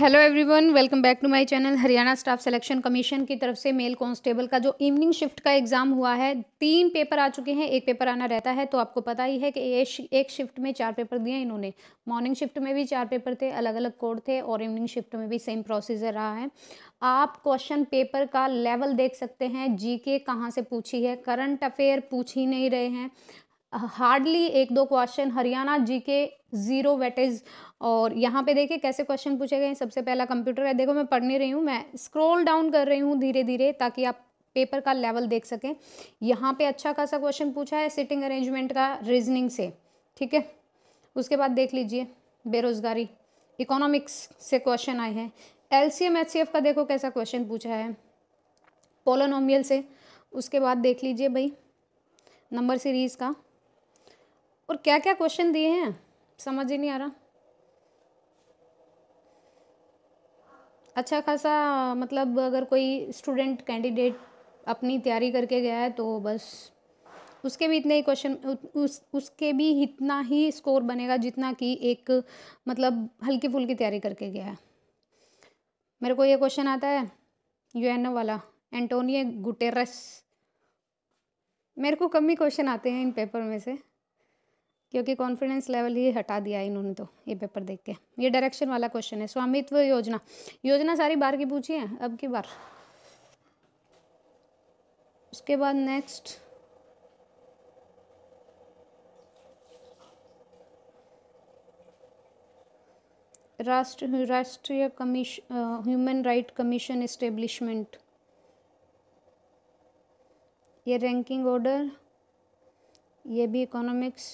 hello everyone welcome back to my channel Haryana staff selection commission की तरफ से mail constable का जो इवनिंग शिफ्ट का एग्ज़ाम हुआ है तीन पेपर आ चुके हैं एक पेपर आना रहता है तो आपको पता ही है कि एक शिफ्ट में चार पेपर दिए इन्होंने मॉर्निंग शिफ्ट में भी चार पेपर थे अलग अलग कोड थे और इवनिंग शिफ्ट में भी सेम प्रोसीजर रहा है आप क्वेश्चन पेपर का लेवल देख सकते हैं जी के कहाँ से पूछी है करंट अफेयर पूछ ही नहीं रहे हैं हार्डली एक दो क्वेश्चन हरियाणा जी के ज़ीरो वेटेज और यहाँ पे देखिए कैसे क्वेश्चन पूछे गए सबसे पहला कंप्यूटर है देखो मैं पढ़ नहीं रही हूँ मैं स्क्रॉल डाउन कर रही हूँ धीरे धीरे ताकि आप पेपर का लेवल देख सकें यहाँ पे अच्छा खासा क्वेश्चन पूछा है सिटिंग अरेंजमेंट का रीजनिंग से ठीक है उसके बाद देख लीजिए बेरोज़गारी इकोनॉमिक्स से क्वेश्चन आए हैं L C M H C F का देखो कैसा क्वेश्चन पूछा है पोलोनोमियल से उसके बाद देख लीजिए भाई नंबर सीरीज़ का और क्या क्या क्वेश्चन दिए हैं समझ ही नहीं आ रहा अच्छा खासा मतलब अगर कोई स्टूडेंट कैंडिडेट अपनी तैयारी करके गया है तो बस उसके भी इतने ही क्वेश्चन उस उसके भी इतना ही स्कोर बनेगा जितना कि एक मतलब हल्की फुल्की तैयारी करके गया है मेरे को ये क्वेश्चन आता है यूएनओ वाला एंटोनियो गुटेरस मेरे को कम ही क्वेश्चन आते हैं इन पेपर में से क्योंकि कॉन्फिडेंस लेवल ही हटा दिया इन्होंने तो ये पेपर देख के ये डायरेक्शन वाला क्वेश्चन है स्वामित्व योजना योजना सारी बार की पूछी है अब की बार उसके बाद नेक्स्ट राष्ट्र राष्ट्रीय commission human right commission establishment ये रैंकिंग ऑर्डर ये भी इकोनॉमिक्स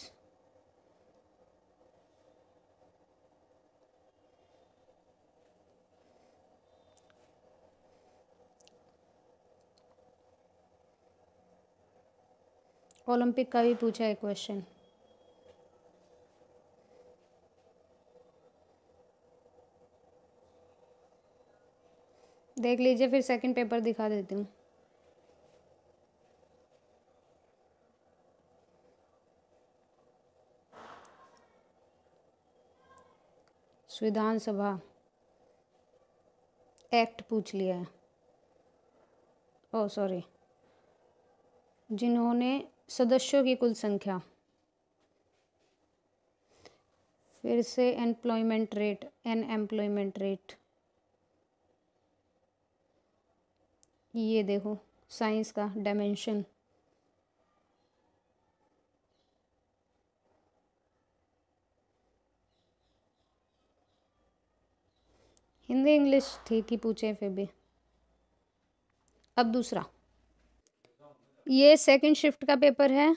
ओलंपिक का भी पूछा है क्वेश्चन देख लीजिए फिर सेकंड पेपर दिखा देती हूँ संविधान सभा एक्ट पूछ लिया है ओ oh, सॉरी जिन्होंने सदस्यों की कुल संख्या फिर से employment rate unemployment rate ये देखो साइंस का डायमेंशन हिंदी इंग्लिश ठीक ही पूछे फिर भी अब दूसरा ये सेकंड शिफ्ट का पेपर है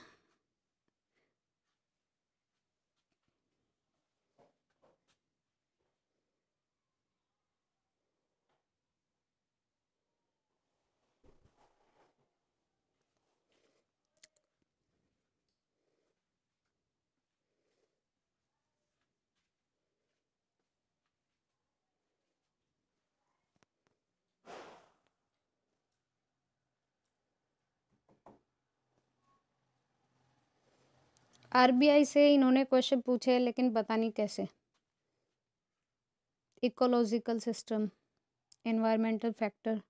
आरबीआई से इन्होंने क्वेश्चन पूछे लेकिन पता नहीं कैसे ecological system environmental factor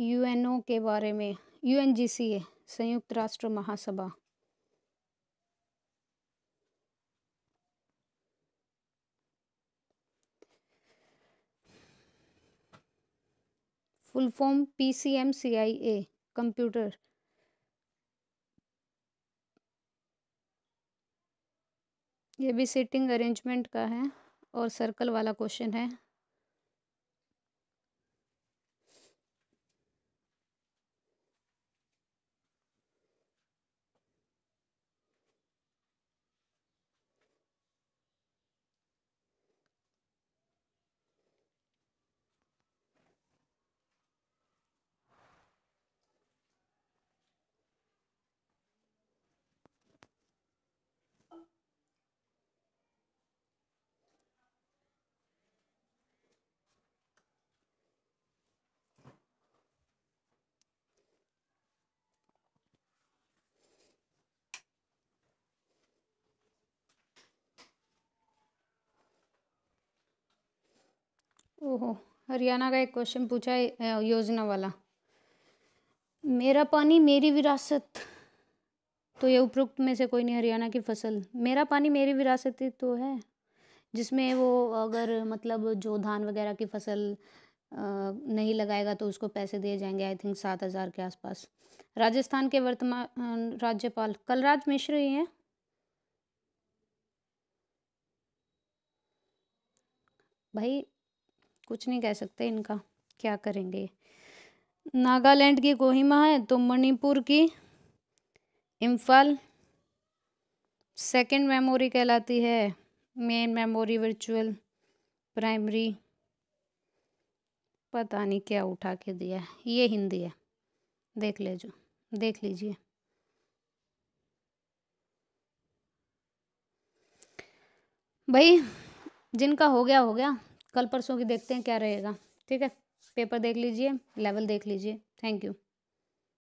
UNO के बारे में यूएनजीसी संयुक्त राष्ट्र महासभा full form P C M C I A computer ये भी सीटिंग अरेंजमेंट का है और सर्कल वाला क्वेश्चन है ओहो हरियाणा का एक क्वेश्चन पूछा है योजना वाला मेरा पानी मेरी विरासत तो ये उपरोक्त में से कोई नहीं हरियाणा की फसल मेरा पानी मेरी विरासत ही तो है जिसमें वो अगर मतलब जो धान वगैरह की फसल नहीं लगाएगा तो उसको पैसे दिए जाएंगे आई थिंक सात हज़ार के आसपास राजस्थान के वर्तमान राज्यपाल कलराज मिश्र ही हैं भाई कुछ नहीं कह सकते इनका क्या करेंगे नागालैंड की कोहिमा है तो मणिपुर की इम्फाल सेकंड मेमोरी कहलाती है मेन मेमोरी वर्चुअल प्राइमरी पता नहीं क्या उठा के दिया ये हिंदी है देख ले जो देख लीजिए भाई जिनका हो गया हो गया कल परसों की देखते हैं क्या रहेगा ठीक है पेपर देख लीजिए लेवल देख लीजिए थैंक यू